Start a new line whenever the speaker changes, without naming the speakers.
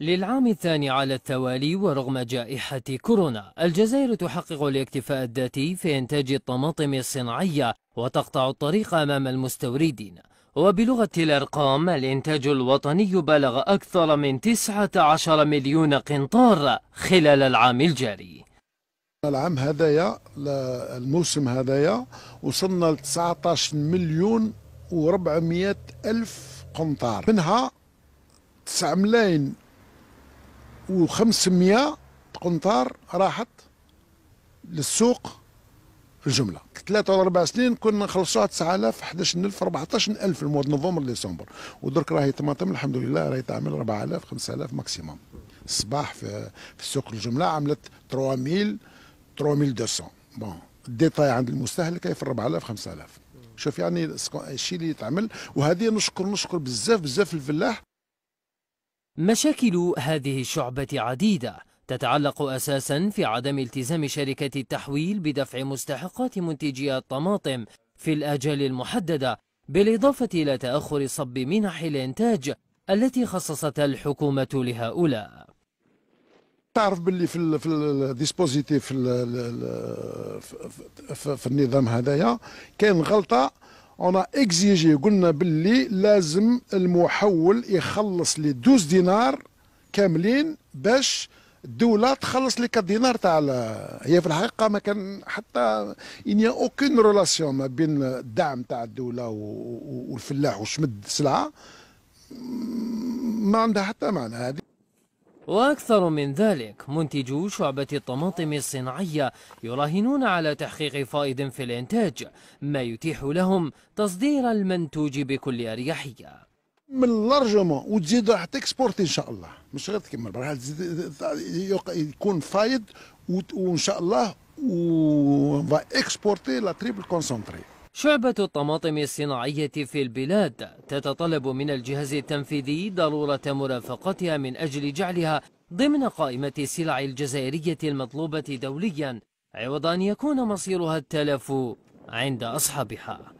للعام الثاني على التوالي ورغم جائحة كورونا الجزائر تحقق الاكتفاء الذاتي في إنتاج الطماطم الصناعية وتقطع الطريق أمام المستوردين وبلغة الأرقام الإنتاج الوطني بلغ أكثر من 19 مليون قنطار خلال العام الجاري
العام هذايا الموسم هذايا وصلنا ل 19 مليون و400 ألف قنطار منها 9 ملايين و500 قنطار راحت للسوق الجمله ثلاثة ولا أربع سنين كنا نخلصوها 9000 11000 14000 في نوفمبر ديسمبر ودرك راهي طماطم الحمد لله راهي تعمل 4000 5000 ماكسيموم الصباح في, في السوق الجمله عملت 3000 3200 بون الديتاي عند المستهلك في 4000 5000 شوف يعني الشيء اللي يتعمل وهذه نشكر نشكر بزاف
بزاف الفلاح مشاكل هذه الشعبة عديدة تتعلق أساسا في عدم التزام شركة التحويل بدفع مستحقات منتجي الطماطم في الآجال المحددة بالإضافة إلى تأخر صب منح الإنتاج التي خصصتها الحكومة لهؤلاء تعرف
باللي في في الديسبوزيتيف في, في, في النظام هذايا كاين غلطه اون اكزيجي قلنا باللي لازم المحول يخلص لي 12 دينار كاملين باش الدولة تخلص لك الدينار تاع هي في الحقيقة ما كان حتى إن أوكين رولاسيون ما بين الدعم تاع الدولة والفلاح وشمد السلعة ما عندها حتى معنى هذه
وأكثر من ذلك منتجو شعبة الطماطم الصناعية يراهنون على تحقيق فائض في الإنتاج ما يتيح لهم تصدير المنتوج بكل أريحية
من لارجومون وتزيد راح تكسبورتي ان شاء الله مش غير تكمل راح يكون فايض وان شاء الله و اكسبورتي لا تريبل كونسونتري
شعبة الطماطم الصناعية في البلاد تتطلب من الجهاز التنفيذي ضرورة مرافقتها من أجل جعلها ضمن قائمة السلع الجزائرية المطلوبة دوليا عوض أن يكون مصيرها التلف عند أصحابها